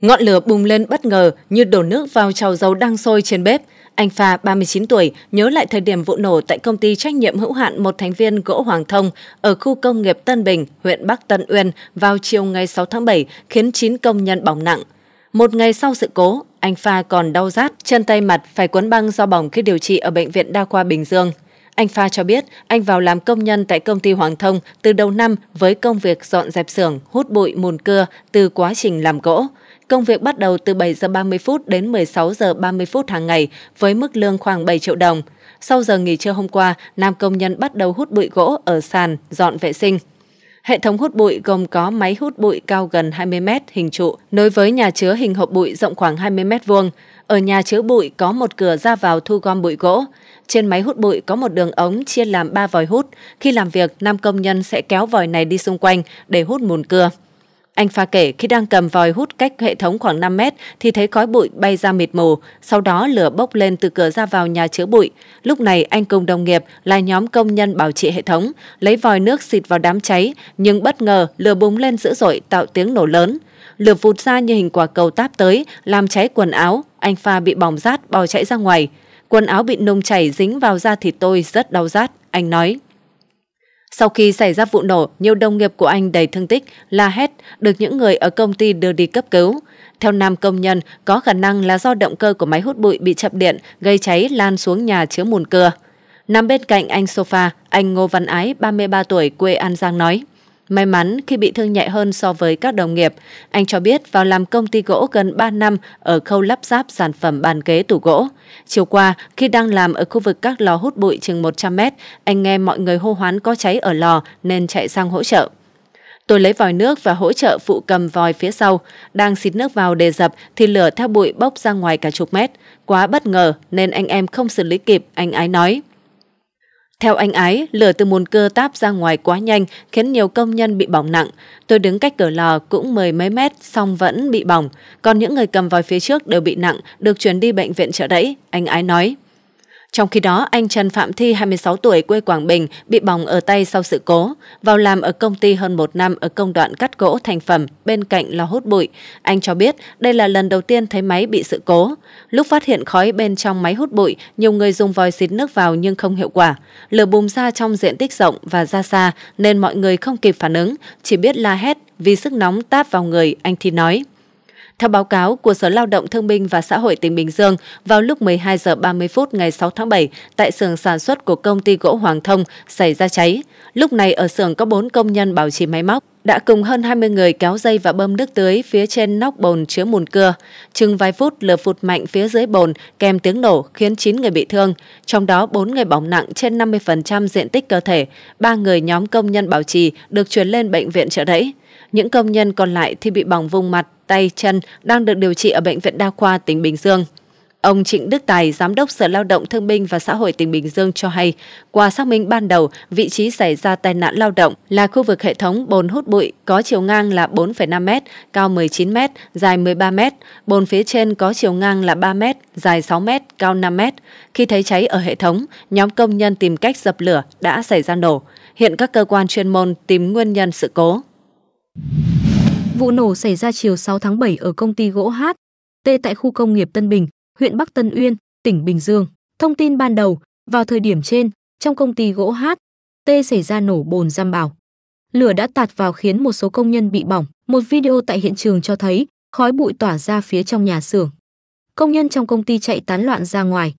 Ngọn lửa bùng lên bất ngờ như đổ nước vào chảo dầu đang sôi trên bếp. Anh Pha, 39 tuổi, nhớ lại thời điểm vụ nổ tại công ty trách nhiệm hữu hạn một thành viên gỗ Hoàng Thông ở khu công nghiệp Tân Bình, huyện Bắc Tân Uyên vào chiều ngày 6 tháng 7 khiến 9 công nhân bỏng nặng. Một ngày sau sự cố, anh Pha còn đau rát, chân tay mặt phải cuốn băng do bỏng khi điều trị ở Bệnh viện Đa khoa Bình Dương. Anh Pha cho biết anh vào làm công nhân tại công ty Hoàng Thông từ đầu năm với công việc dọn dẹp xưởng, hút bụi mùn cưa từ quá trình làm gỗ. Công việc bắt đầu từ 7 giờ 30 phút đến 16 giờ 30 phút hàng ngày với mức lương khoảng 7 triệu đồng. Sau giờ nghỉ trưa hôm qua, nam công nhân bắt đầu hút bụi gỗ ở sàn, dọn vệ sinh. Hệ thống hút bụi gồm có máy hút bụi cao gần 20 mét hình trụ nối với nhà chứa hình hộp bụi rộng khoảng 20 mét vuông. Ở nhà chứa bụi có một cửa ra vào thu gom bụi gỗ. Trên máy hút bụi có một đường ống chia làm 3 vòi hút. Khi làm việc, nam công nhân sẽ kéo vòi này đi xung quanh để hút mùn cưa. Anh Pha kể khi đang cầm vòi hút cách hệ thống khoảng 5 mét thì thấy khói bụi bay ra mịt mù, sau đó lửa bốc lên từ cửa ra vào nhà chứa bụi. Lúc này anh cùng đồng nghiệp là nhóm công nhân bảo trì hệ thống, lấy vòi nước xịt vào đám cháy, nhưng bất ngờ lửa bùng lên dữ dội tạo tiếng nổ lớn. Lửa vụt ra như hình quả cầu táp tới, làm cháy quần áo, anh Pha bị bỏng rát bò chạy ra ngoài. Quần áo bị nung chảy dính vào da thịt tôi rất đau rát, anh nói. Sau khi xảy ra vụ nổ, nhiều đồng nghiệp của anh đầy thương tích, la hét, được những người ở công ty đưa đi cấp cứu. Theo nam công nhân, có khả năng là do động cơ của máy hút bụi bị chập điện, gây cháy lan xuống nhà chứa mùn cưa. Nằm bên cạnh anh sofa, anh Ngô Văn Ái, 33 tuổi, quê An Giang nói. May mắn khi bị thương nhẹ hơn so với các đồng nghiệp, anh cho biết vào làm công ty gỗ gần 3 năm ở khâu lắp ráp sản phẩm bàn ghế tủ gỗ. Chiều qua, khi đang làm ở khu vực các lò hút bụi chừng 100 mét, anh nghe mọi người hô hoán có cháy ở lò nên chạy sang hỗ trợ. Tôi lấy vòi nước và hỗ trợ phụ cầm vòi phía sau. Đang xịt nước vào để dập thì lửa theo bụi bốc ra ngoài cả chục mét. Quá bất ngờ nên anh em không xử lý kịp, anh ái nói. Theo anh Ái, lửa từ mùn cơ táp ra ngoài quá nhanh khiến nhiều công nhân bị bỏng nặng. Tôi đứng cách cửa lò cũng mười mấy mét xong vẫn bị bỏng. Còn những người cầm vòi phía trước đều bị nặng, được chuyển đi bệnh viện trợ đẩy, anh Ái nói. Trong khi đó, anh Trần Phạm Thi, 26 tuổi, quê Quảng Bình, bị bỏng ở tay sau sự cố. Vào làm ở công ty hơn một năm ở công đoạn cắt gỗ thành phẩm bên cạnh lò hút bụi. Anh cho biết đây là lần đầu tiên thấy máy bị sự cố. Lúc phát hiện khói bên trong máy hút bụi, nhiều người dùng vòi xịt nước vào nhưng không hiệu quả. Lửa bùng ra trong diện tích rộng và ra xa nên mọi người không kịp phản ứng, chỉ biết la hét vì sức nóng táp vào người, anh Thi nói. Theo báo cáo của Sở Lao động Thương binh và Xã hội tỉnh Bình Dương, vào lúc 12 giờ 30 phút ngày 6 tháng 7, tại xưởng sản xuất của công ty gỗ Hoàng Thông xảy ra cháy. Lúc này ở xưởng có 4 công nhân bảo trì máy móc đã cùng hơn 20 người kéo dây và bơm nước tưới phía trên nóc bồn chứa mùn cưa. Chừng vài phút lửa phụt mạnh phía dưới bồn kèm tiếng nổ khiến 9 người bị thương, trong đó 4 người bỏng nặng trên 50% diện tích cơ thể, 3 người nhóm công nhân bảo trì được chuyển lên bệnh viện trợ đẩy. Những công nhân còn lại thì bị bỏng vùng mặt, tay, chân đang được điều trị ở Bệnh viện Đa khoa tỉnh Bình Dương. Ông Trịnh Đức Tài, Giám đốc Sở Lao động Thương binh và Xã hội tỉnh Bình Dương cho hay, qua xác minh ban đầu, vị trí xảy ra tai nạn lao động là khu vực hệ thống bồn hút bụi có chiều ngang là 4,5 m, cao 19 m, dài 13 m, bồn phía trên có chiều ngang là 3 m, dài 6 m, cao 5 m. Khi thấy cháy ở hệ thống, nhóm công nhân tìm cách dập lửa đã xảy ra nổ. Hiện các cơ quan chuyên môn tìm nguyên nhân sự cố. Vụ nổ xảy ra chiều 6 tháng 7 ở công ty gỗ HT tại khu công nghiệp Tân Bình, huyện Bắc Tân Uyên, tỉnh Bình Dương. Thông tin ban đầu, vào thời điểm trên, trong công ty gỗ HT xảy ra nổ bồn giam bảo. Lửa đã tạt vào khiến một số công nhân bị bỏng. Một video tại hiện trường cho thấy khói bụi tỏa ra phía trong nhà xưởng. Công nhân trong công ty chạy tán loạn ra ngoài.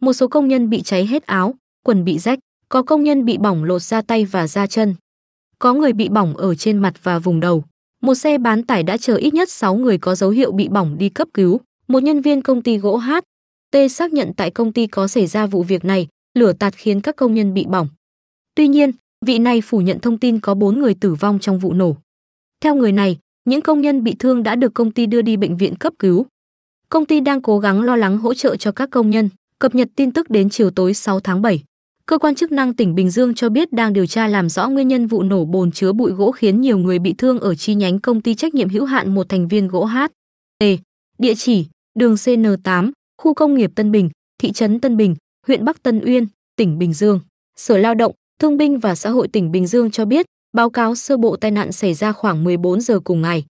Một số công nhân bị cháy hết áo, quần bị rách, có công nhân bị bỏng lột da tay và da chân có người bị bỏng ở trên mặt và vùng đầu. Một xe bán tải đã chờ ít nhất 6 người có dấu hiệu bị bỏng đi cấp cứu. Một nhân viên công ty gỗ hát, T xác nhận tại công ty có xảy ra vụ việc này, lửa tạt khiến các công nhân bị bỏng. Tuy nhiên, vị này phủ nhận thông tin có 4 người tử vong trong vụ nổ. Theo người này, những công nhân bị thương đã được công ty đưa đi bệnh viện cấp cứu. Công ty đang cố gắng lo lắng hỗ trợ cho các công nhân, cập nhật tin tức đến chiều tối 6 tháng 7. Cơ quan chức năng tỉnh Bình Dương cho biết đang điều tra làm rõ nguyên nhân vụ nổ bồn chứa bụi gỗ khiến nhiều người bị thương ở chi nhánh công ty trách nhiệm hữu hạn một thành viên gỗ H. T. Địa chỉ: đường CN8, khu công nghiệp Tân Bình, thị trấn Tân Bình, huyện Bắc Tân Uyên, tỉnh Bình Dương. Sở Lao động, Thương binh và Xã hội tỉnh Bình Dương cho biết, báo cáo sơ bộ tai nạn xảy ra khoảng 14 giờ cùng ngày.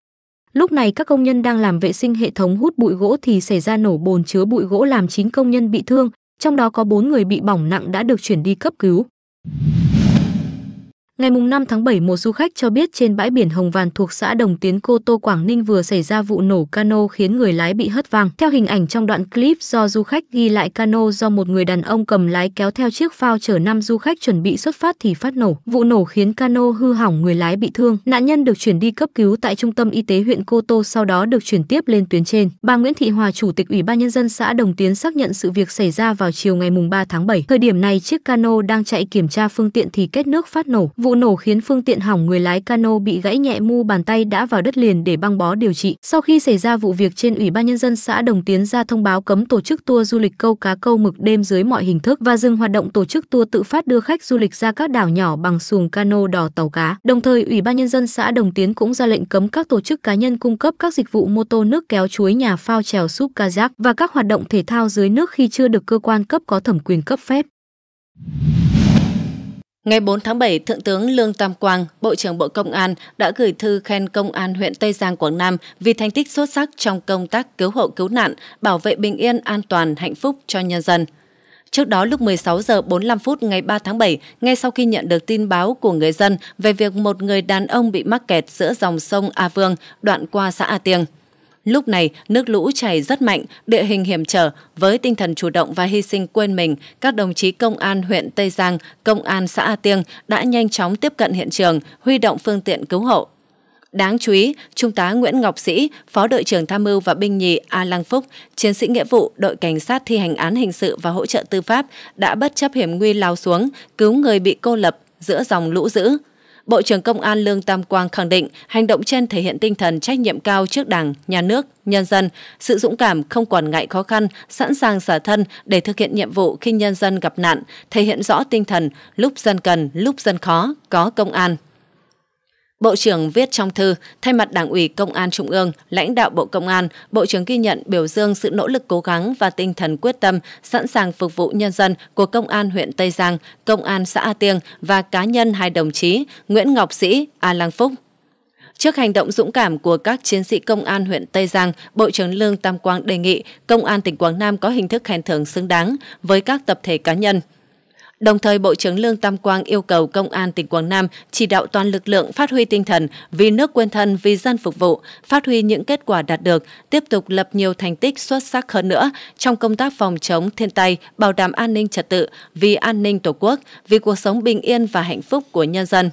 Lúc này các công nhân đang làm vệ sinh hệ thống hút bụi gỗ thì xảy ra nổ bồn chứa bụi gỗ làm 9 công nhân bị thương, trong đó có 4 người bị bỏng nặng đã được chuyển đi cấp cứu. Ngày 5 tháng 7 một du khách cho biết trên bãi biển Hồng Vàn thuộc xã Đồng Tiến Cô Tô Quảng Ninh vừa xảy ra vụ nổ cano khiến người lái bị hất văng. Theo hình ảnh trong đoạn clip do du khách ghi lại cano do một người đàn ông cầm lái kéo theo chiếc phao chở năm du khách chuẩn bị xuất phát thì phát nổ. Vụ nổ khiến cano hư hỏng người lái bị thương. Nạn nhân được chuyển đi cấp cứu tại trung tâm y tế huyện Cô Tô sau đó được chuyển tiếp lên tuyến trên. Bà Nguyễn Thị Hòa chủ tịch Ủy ban nhân dân xã Đồng Tiến xác nhận sự việc xảy ra vào chiều ngày mùng 3 tháng 7. Thời điểm này chiếc cano đang chạy kiểm tra phương tiện thì kết nước phát nổ. Vụ Vụ nổ khiến phương tiện hỏng người lái cano bị gãy nhẹ mu bàn tay đã vào đất liền để băng bó điều trị. Sau khi xảy ra vụ việc trên Ủy ban nhân dân xã Đồng Tiến ra thông báo cấm tổ chức tour du lịch câu cá câu mực đêm dưới mọi hình thức và dừng hoạt động tổ chức tour tự phát đưa khách du lịch ra các đảo nhỏ bằng xuồng cano đò tàu cá. Đồng thời Ủy ban nhân dân xã Đồng Tiến cũng ra lệnh cấm các tổ chức cá nhân cung cấp các dịch vụ mô tô nước kéo chuối nhà phao trèo súp kayak và các hoạt động thể thao dưới nước khi chưa được cơ quan cấp có thẩm quyền cấp phép. Ngày 4 tháng 7, Thượng tướng Lương Tam Quang, Bộ trưởng Bộ Công an đã gửi thư khen Công an huyện Tây Giang Quảng Nam vì thành tích xuất sắc trong công tác cứu hộ cứu nạn, bảo vệ bình yên, an toàn, hạnh phúc cho nhân dân. Trước đó lúc 16 giờ 45 phút ngày 3 tháng 7, ngay sau khi nhận được tin báo của người dân về việc một người đàn ông bị mắc kẹt giữa dòng sông A Vương đoạn qua xã A Tiêng, Lúc này, nước lũ chảy rất mạnh, địa hình hiểm trở. Với tinh thần chủ động và hy sinh quên mình, các đồng chí công an huyện Tây Giang, công an xã A Tiêng đã nhanh chóng tiếp cận hiện trường, huy động phương tiện cứu hộ. Đáng chú ý, Trung tá Nguyễn Ngọc Sĩ, Phó đội trưởng tham mưu và binh nhì A Lăng Phúc, chiến sĩ nghĩa vụ đội cảnh sát thi hành án hình sự và hỗ trợ tư pháp đã bất chấp hiểm nguy lao xuống, cứu người bị cô lập giữa dòng lũ dữ. Bộ trưởng Công an Lương Tam Quang khẳng định hành động trên thể hiện tinh thần trách nhiệm cao trước Đảng, Nhà nước, nhân dân, sự dũng cảm không quản ngại khó khăn, sẵn sàng xả thân để thực hiện nhiệm vụ khi nhân dân gặp nạn, thể hiện rõ tinh thần lúc dân cần, lúc dân khó, có công an. Bộ trưởng viết trong thư, thay mặt Đảng ủy Công an Trung ương, lãnh đạo Bộ Công an, Bộ trưởng ghi nhận biểu dương sự nỗ lực cố gắng và tinh thần quyết tâm sẵn sàng phục vụ nhân dân của Công an huyện Tây Giang, Công an xã A Tiêng và cá nhân hai đồng chí Nguyễn Ngọc Sĩ, A Lăng Phúc. Trước hành động dũng cảm của các chiến sĩ công an huyện Tây Giang, Bộ trưởng Lương Tam Quang đề nghị Công an tỉnh Quảng Nam có hình thức khen thưởng xứng đáng với các tập thể cá nhân – Đồng thời, Bộ trưởng Lương Tam Quang yêu cầu Công an tỉnh Quảng Nam chỉ đạo toàn lực lượng phát huy tinh thần vì nước quên thân, vì dân phục vụ, phát huy những kết quả đạt được, tiếp tục lập nhiều thành tích xuất sắc hơn nữa trong công tác phòng chống thiên tai, bảo đảm an ninh trật tự, vì an ninh Tổ quốc, vì cuộc sống bình yên và hạnh phúc của nhân dân.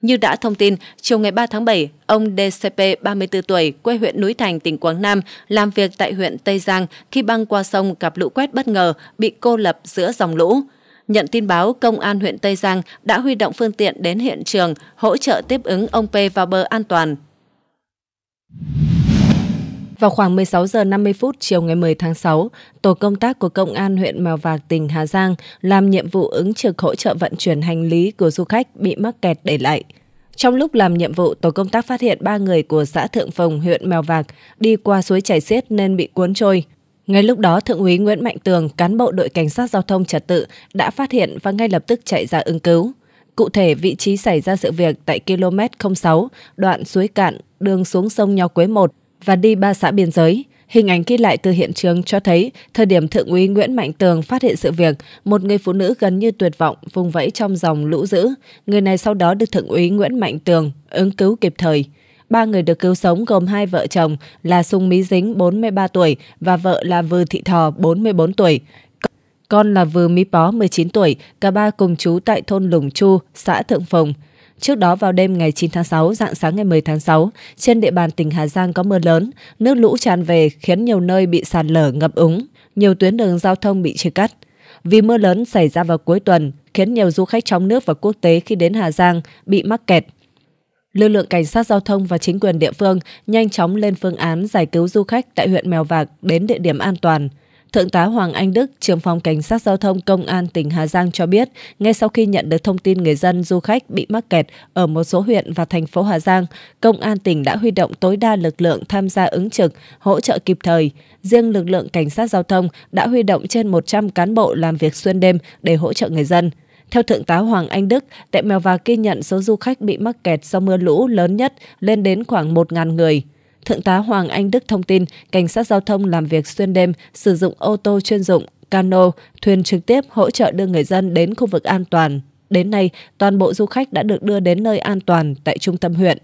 Như đã thông tin, chiều ngày 3 tháng 7, ông DCP 34 tuổi, quê huyện Núi Thành, tỉnh Quảng Nam, làm việc tại huyện Tây Giang khi băng qua sông gặp lũ quét bất ngờ, bị cô lập giữa dòng lũ nhận tin báo, Công an huyện Tây Giang đã huy động phương tiện đến hiện trường hỗ trợ tiếp ứng ông P vào bờ an toàn. Vào khoảng 16 giờ 50 phút chiều ngày 10 tháng 6, tổ công tác của công an huyện Mèo Vạc tỉnh Hà Giang làm nhiệm vụ ứng trực hỗ trợ vận chuyển hành lý của du khách bị mắc kẹt để lại. Trong lúc làm nhiệm vụ, tổ công tác phát hiện ba người của xã Thượng Phùng huyện Mèo Vạc đi qua suối chảy xiết nên bị cuốn trôi. Ngay lúc đó, Thượng úy Nguyễn Mạnh Tường, cán bộ đội cảnh sát giao thông trật tự, đã phát hiện và ngay lập tức chạy ra ứng cứu. Cụ thể, vị trí xảy ra sự việc tại km 06, đoạn suối cạn, đường xuống sông Nho Quế 1 và đi ba xã biên giới. Hình ảnh ghi lại từ hiện trường cho thấy, thời điểm Thượng úy Nguyễn Mạnh Tường phát hiện sự việc, một người phụ nữ gần như tuyệt vọng vùng vẫy trong dòng lũ dữ. Người này sau đó được Thượng úy Nguyễn Mạnh Tường ứng cứu kịp thời. Ba người được cứu sống gồm hai vợ chồng là Sung Mỹ Dính 43 tuổi và vợ là Vư Thị Thò 44 tuổi. Con là Vư Mỹ Pó 19 tuổi, cả ba cùng trú tại thôn Lùng Chu, xã Thượng Phùng. Trước đó vào đêm ngày 9 tháng 6, dạng sáng ngày 10 tháng 6, trên địa bàn tỉnh Hà Giang có mưa lớn, nước lũ tràn về khiến nhiều nơi bị sạt lở ngập úng, nhiều tuyến đường giao thông bị chia cắt. Vì mưa lớn xảy ra vào cuối tuần, khiến nhiều du khách trong nước và quốc tế khi đến Hà Giang bị mắc kẹt. Lực lượng cảnh sát giao thông và chính quyền địa phương nhanh chóng lên phương án giải cứu du khách tại huyện Mèo Vạc đến địa điểm an toàn. Thượng tá Hoàng Anh Đức, trưởng phòng cảnh sát giao thông công an tỉnh Hà Giang cho biết, ngay sau khi nhận được thông tin người dân du khách bị mắc kẹt ở một số huyện và thành phố Hà Giang, công an tỉnh đã huy động tối đa lực lượng tham gia ứng trực, hỗ trợ kịp thời. Riêng lực lượng cảnh sát giao thông đã huy động trên 100 cán bộ làm việc xuyên đêm để hỗ trợ người dân. Theo Thượng tá Hoàng Anh Đức, tại Mèo Vạc ghi nhận số du khách bị mắc kẹt do mưa lũ lớn nhất lên đến khoảng 1.000 người. Thượng tá Hoàng Anh Đức thông tin, cảnh sát giao thông làm việc xuyên đêm, sử dụng ô tô chuyên dụng, cano, thuyền trực tiếp hỗ trợ đưa người dân đến khu vực an toàn. Đến nay, toàn bộ du khách đã được đưa đến nơi an toàn tại trung tâm huyện.